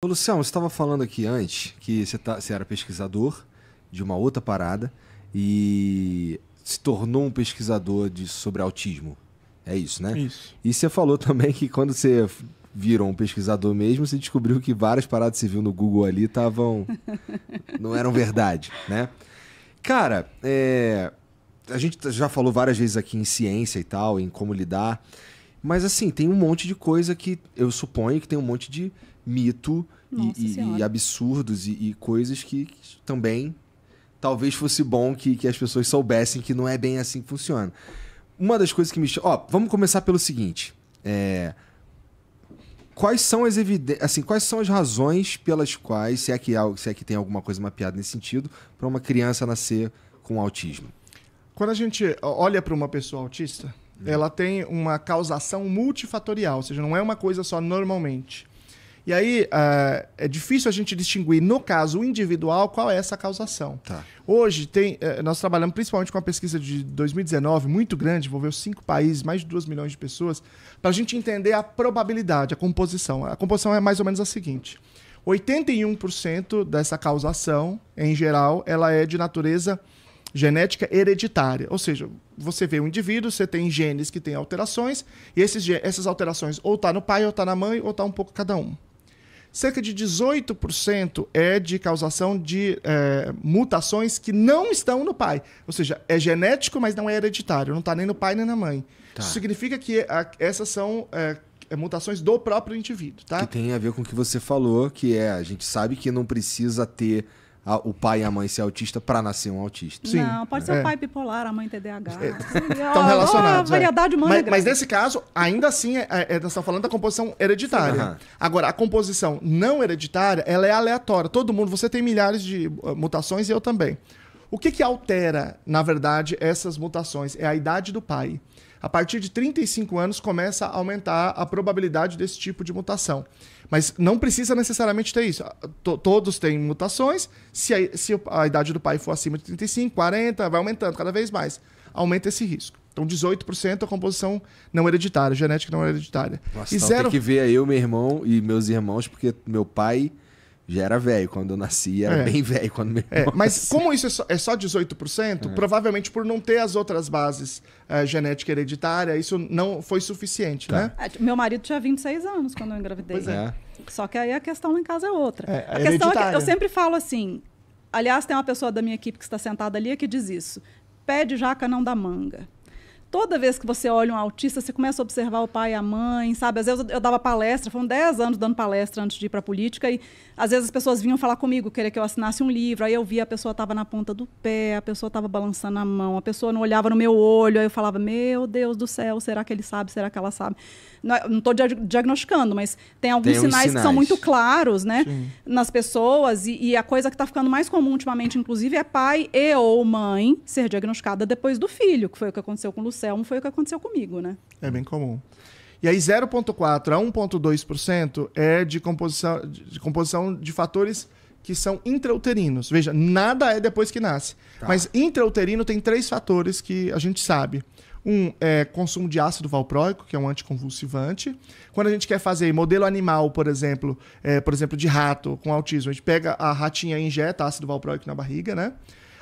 Ô, Luciano, você estava falando aqui antes que você, tá, você, era pesquisador de uma outra parada e se tornou um pesquisador de, sobre autismo. É isso, né? Isso. E você falou também que quando você virou um pesquisador mesmo, você descobriu que várias paradas que você viu no Google ali estavam. não eram verdade, né? Cara, é, a gente já falou várias vezes aqui em ciência e tal, em como lidar. Mas assim, tem um monte de coisa que eu suponho que tem um monte de mito e, e, absurdos e, e coisas que, que, também talvez fosse bom que, que as pessoas soubessem que não é bem assim que funciona. Uma das coisas que me. Ó, vamos começar pelo seguinte. É... Quais são as evidências. Assim, quais são as razões pelas quais, se é que, há, se é que tem alguma coisa mapeada nesse sentido, para uma criança nascer com autismo? Quando a gente olha para uma pessoa autista, é. Ela tem uma causação multifatorial, ou seja, não é uma coisa só normalmente. E aí uh, é difícil a gente distinguir, no caso individual, qual é essa causação. Tá. Hoje tem, uh, nós trabalhamos principalmente com uma pesquisa de 2019 muito grande, envolveu cinco países, mais de 2 milhões de pessoas, para a gente entender a probabilidade, a composição. A composição é mais ou menos a seguinte: 81% dessa causação, em geral, ela é de natureza genética hereditária. Ou seja, você vê um indivíduo, você tem genes que têm alterações, e esses, essas alterações ou está no pai, ou está na mãe, ou está um pouco cada um. Cerca de 18% é de causação de é, mutações que não estão no pai. Ou seja, é genético, mas não é hereditário. Não está nem no pai nem na mãe. Tá. Isso significa que a, essas são eh, é, mutações do próprio indivíduo. Tá? Que tem a ver com o que você falou, que é a gente sabe que não precisa ter a, o pai e a mãe ser autista para nascer um autista. Sim. Não, pode ser é. o pai bipolar, a mãe TDAH. É. Estão relacionados. A é. variedade humana é mas, mas nesse caso, ainda assim, é, é, é, nós estamos falando da composição hereditária. Sim, uh -huh. Agora, a composição não hereditária, ela é aleatória. Todo mundo, você tem milhares de uh, mutações e eu também. O que, que altera, na verdade, essas mutações? É a idade do pai. A partir de 35 anos começa a aumentar a probabilidade desse tipo de mutação. Mas não precisa necessariamente ter isso. T Todos têm mutações. Se a, se a idade do pai for acima de 35, 40, vai aumentando cada vez mais. Aumenta esse risco. Então, 18% é a composição não hereditária, genética não hereditária. Nossa, e então, zero... tem que ver aí o meu irmão e meus irmãos, porque meu pai já era velho. Quando eu nasci, era é. bem velho. Quando me. é. Mas como isso é só, é só 18%, é. provavelmente por não ter as outras bases eh, genética hereditária, isso não foi suficiente, tá. né? É, meu marido tinha 26 anos quando eu engravidei. Pois é. é. Só que aí a questão lá em casa é outra. É, a questão é que eu sempre falo assim. Aliás, tem uma pessoa da minha equipe que está sentada ali que diz isso. pede jaca não dá manga toda vez que você olha um autista, você começa a observar o pai e a mãe, sabe? Às vezes eu, dava palestra, foram 10 anos dando palestra antes de ir para a política, e às vezes as pessoas vinham falar comigo, querer que eu assinasse um livro, aí eu via a pessoa estava na ponta do pé, a pessoa estava balançando a mão, a pessoa não olhava no meu olho, aí eu falava, meu Deus do céu, será que ele sabe, será que ela sabe? Não estou é, diagnosticando, mas tem alguns tem sinais, sinais, que são muito claros, né? Nas pessoas, e, e a coisa que está ficando mais comum ultimamente, inclusive, é pai e ou mãe ser diagnosticada depois do filho, que foi o que aconteceu com o Luciano selmo foi o que aconteceu comigo, né? É bem comum. E aí 0,4 a 1,2% é de composição, de composição de fatores que são intrauterinos. Veja, nada é depois que nasce. Tá. Mas intrauterino tem três fatores que a gente sabe. Um é consumo de ácido valproico, que é um anticonvulsivante. Quando a gente quer fazer modelo animal, por exemplo, é, por exemplo, de rato com autismo, a gente pega a ratinha e injeta ácido valproico na barriga, né?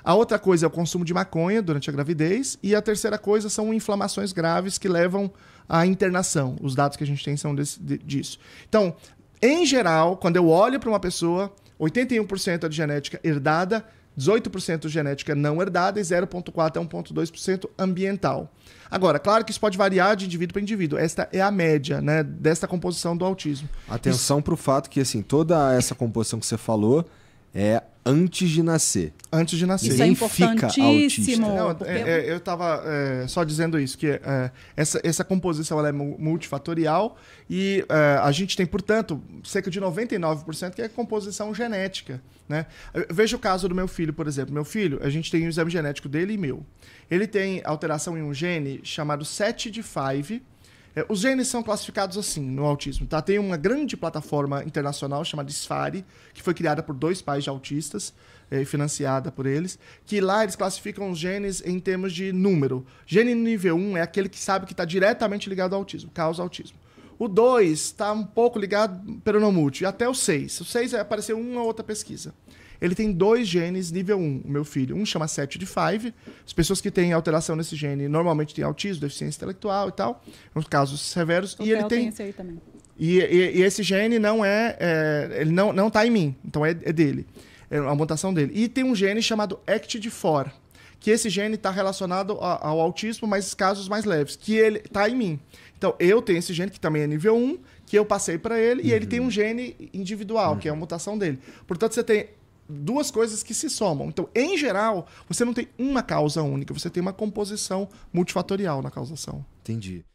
A outra coisa é o consumo de maconha durante a gravidez. E a terceira coisa são inflamações graves que levam à internação. Os dados que a gente tem são desse, de, disso. Então, em geral, quando eu olho para uma pessoa, 81% é de genética herdada, 18% genética não herdada e 0,4% a 1,2% ambiental. Agora, claro que isso pode variar de indivíduo para indivíduo. Esta é a média né, desta composição do autismo. Atenção para o fato que assim toda essa composição que você falou é antes de nascer. Antes de nascer. Isso Quem é importantíssimo. Não, é, é, eu estava é, só dizendo isso, que é, essa, essa composição é multifatorial e é, a gente tem, portanto, cerca de 99% que é composição genética. Né? Veja o caso do meu filho, por exemplo. Meu filho, a gente tem o um exame genético dele e meu. Ele tem alteração em um gene chamado 7 de 5 é, os genes são classificados assim no autismo, tá? Tem uma grande plataforma internacional chamada SFARI, que foi criada por dois pais de autistas é, e financiada por eles, que lá eles classificam os genes em termos de número. Gene nível 1 é aquele que sabe que está diretamente ligado ao autismo, causa autismo. O 2 está um pouco ligado não e até o 6. O 6 é, apareceu uma ou outra pesquisa ele tem dois genes nível 1, o meu filho. Um chama 7 de 5. As pessoas que têm alteração nesse gene normalmente têm autismo, deficiência intelectual e tal, nos casos severos. O e ele tem. tem também. E, e, e, esse gene não é, é. ele não, não tá em mim, então é, é dele. É uma mutação dele. E tem um gene chamado ACT de 4, que esse gene está relacionado ao autismo, mas casos mais leves, que ele está em mim. Então, eu tenho esse gene que também é nível 1, que eu passei para ele, uhum. e ele tem uhum. um gene individual, uhum. que é a mutação dele. Portanto, você tem duas coisas que se somam. Então, em geral, você não tem uma causa única, você tem uma composição multifatorial na causação. Entendi.